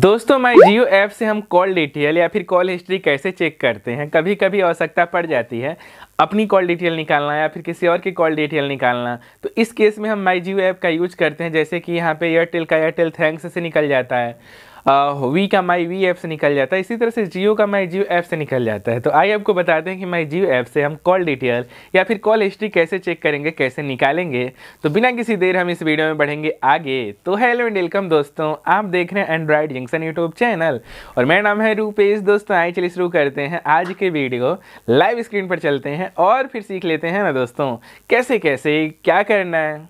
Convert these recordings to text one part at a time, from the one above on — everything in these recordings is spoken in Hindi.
दोस्तों माई जियो ऐप से हम कॉल डिटेल या फिर कॉल हिस्ट्री कैसे चेक करते हैं कभी कभी आवश्यकता पड़ जाती है अपनी कॉल डिटेल निकालना या फिर किसी और की कॉल डिटेल निकालना तो इस केस में हम माई जियो ऐप का यूज करते हैं जैसे कि यहाँ पे एयरटेल का एयरटेल थैंक्स से निकल जाता है वी का माई वी ऐप से निकल जाता है इसी तरह से जियो का माई जियो ऐप से निकल जाता है तो आइए आपको बताते हैं कि माई जियो ऐप से हम कॉल डिटेल या फिर कॉल हिस्ट्री कैसे चेक करेंगे कैसे निकालेंगे तो बिना किसी देर हम इस वीडियो में बढ़ेंगे आगे तो हेलो एंड वेलकम दोस्तों आप देख रहे हैं एंड्रॉयड जंक्शन यूट्यूब चैनल और मेरा नाम है रूपेश दोस्तों आइए चलिए शुरू करते हैं आज के वीडियो लाइव स्क्रीन पर चलते हैं और फिर सीख लेते हैं ना दोस्तों कैसे कैसे क्या करना है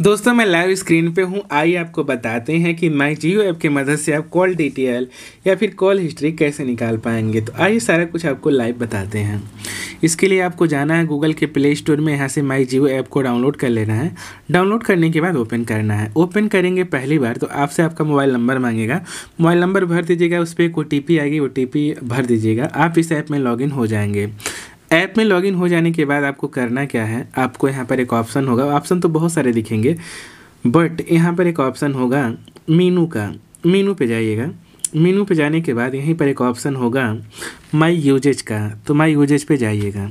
दोस्तों मैं लाइव स्क्रीन पे हूँ आइए आपको बताते हैं कि माई जियो ऐप की मदद से आप कॉल डिटेल या फिर कॉल हिस्ट्री कैसे निकाल पाएंगे तो आइए सारा कुछ आपको लाइव बताते हैं इसके लिए आपको जाना है गूगल के प्ले स्टोर में यहाँ से माई जियो ऐप को डाउनलोड कर लेना है डाउनलोड करने के बाद ओपन करना है ओपन करेंगे पहली बार तो आपसे आपका मोबाइल नंबर मांगेगा मोबाइल नंबर भर दीजिएगा उस पर एक ओ आएगी ओ भर दीजिएगा आप इस ऐप में लॉग हो जाएंगे ऐप में लॉगिन हो जाने के बाद आपको करना क्या है आपको यहाँ पर एक ऑप्शन होगा ऑप्शन तो बहुत सारे दिखेंगे बट यहाँ पर एक ऑप्शन होगा मीनू का मीनू पे जाइएगा मीनू पे जाने के बाद यहीं पर एक ऑप्शन होगा माई यूजेज का तो माई यूजेज पे जाइएगा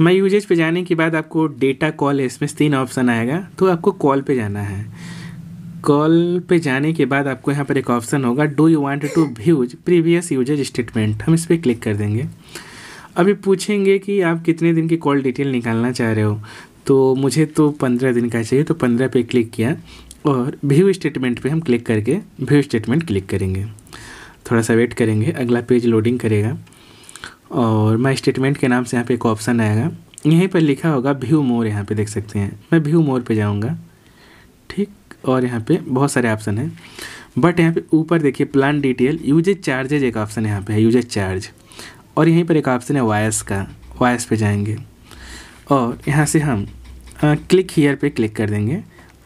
माई यूजेज पे जाने के बाद आपको डेटा कॉल इसमें तीन ऑप्शन आएगा तो आपको कॉल पे जाना है कॉल पे जाने के बाद आपको यहाँ पर एक ऑप्शन होगा do you want to views previous usages statement हम इस पर क्लिक कर देंगे अभी पूछेंगे कि आप कितने दिन की कॉल डिटेल निकालना चाह रहे हो तो मुझे तो पंद्रह दिन का चाहिए तो पंद्रह पे क्लिक किया और व्यू स्टेटमेंट पे हम क्लिक करके व्यू स्टेटमेंट क्लिक करेंगे थोड़ा सा वेट करेंगे अगला पेज लोडिंग करेगा और माय स्टेटमेंट के नाम से यहाँ पे एक ऑप्शन आएगा यहीं पर लिखा होगा व्यू मोर यहाँ पे देख सकते हैं मैं व्यू मोर पे जाऊँगा ठीक और यहाँ पे बहुत सारे ऑप्शन हैं बट यहाँ पे ऊपर देखिए प्लान डिटेल यूजेज चार्जेज एक ऑप्शन यहाँ पे है यूजेज चार्ज और यहीं पर एक ऑप्शन है वॉयस का वॉयस पे जाएंगे और यहाँ से हम आ, क्लिक हीयर पे क्लिक कर देंगे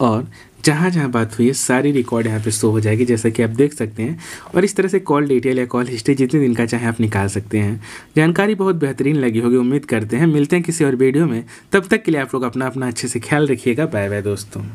और जहाँ जहाँ बात हुई है सारी रिकॉर्ड यहाँ पे शो हो जाएगी जैसा कि आप देख सकते हैं और इस तरह से कॉल डिटेल या कॉल हिस्ट्री जितने दिन का चाहे आप निकाल सकते हैं जानकारी बहुत बेहतरीन लगी होगी उम्मीद करते हैं मिलते हैं किसी और वीडियो में तब तक के लिए आप लोग अपना अपना अच्छे से ख्याल रखिएगा बाय बाय दोस्तों